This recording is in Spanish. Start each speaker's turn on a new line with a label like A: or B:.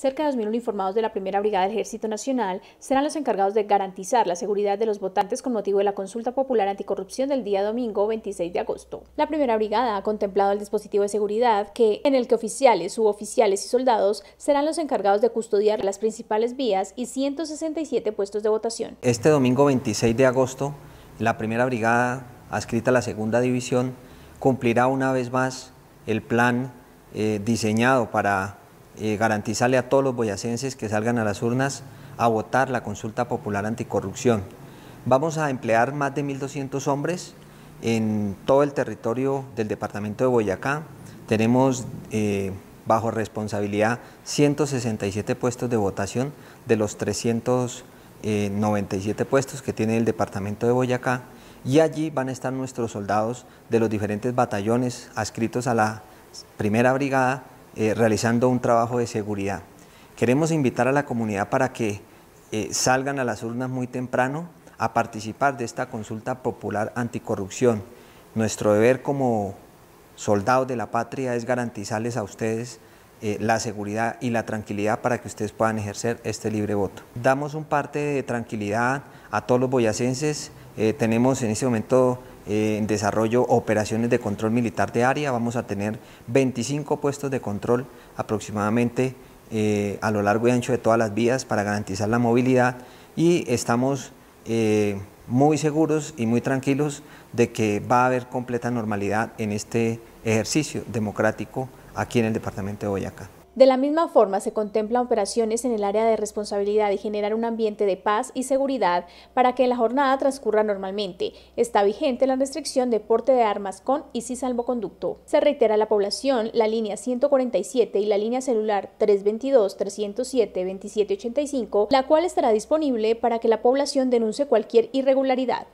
A: Cerca de 2.000 uniformados de la Primera Brigada del Ejército Nacional serán los encargados de garantizar la seguridad de los votantes con motivo de la consulta popular anticorrupción del día domingo 26 de agosto. La Primera Brigada ha contemplado el dispositivo de seguridad que, en el que oficiales, suboficiales y soldados serán los encargados de custodiar las principales vías y 167 puestos de votación.
B: Este domingo 26 de agosto, la Primera Brigada, adscrita a la Segunda División, cumplirá una vez más el plan eh, diseñado para eh, garantizarle a todos los boyacenses que salgan a las urnas a votar la consulta popular anticorrupción. Vamos a emplear más de 1.200 hombres en todo el territorio del departamento de Boyacá. Tenemos eh, bajo responsabilidad 167 puestos de votación de los 397 puestos que tiene el departamento de Boyacá y allí van a estar nuestros soldados de los diferentes batallones adscritos a la primera brigada, eh, realizando un trabajo de seguridad. Queremos invitar a la comunidad para que eh, salgan a las urnas muy temprano a participar de esta consulta popular anticorrupción. Nuestro deber como soldados de la patria es garantizarles a ustedes eh, la seguridad y la tranquilidad para que ustedes puedan ejercer este libre voto. Damos un parte de tranquilidad a todos los boyacenses. tenemos en este momento eh, en desarrollo operaciones de control militar de área. Vamos a tener 25 puestos de control aproximadamente eh, a lo largo y ancho de todas las vías para garantizar la movilidad y estamos eh, muy seguros y muy tranquilos de que va a haber completa normalidad en este ejercicio democrático aquí en el departamento de Boyacá.
A: De la misma forma, se contemplan operaciones en el área de responsabilidad y generar un ambiente de paz y seguridad para que la jornada transcurra normalmente. Está vigente la restricción de porte de armas con y sin salvoconducto. Se reitera a la población la línea 147 y la línea celular 322-307-2785, la cual estará disponible para que la población denuncie cualquier irregularidad.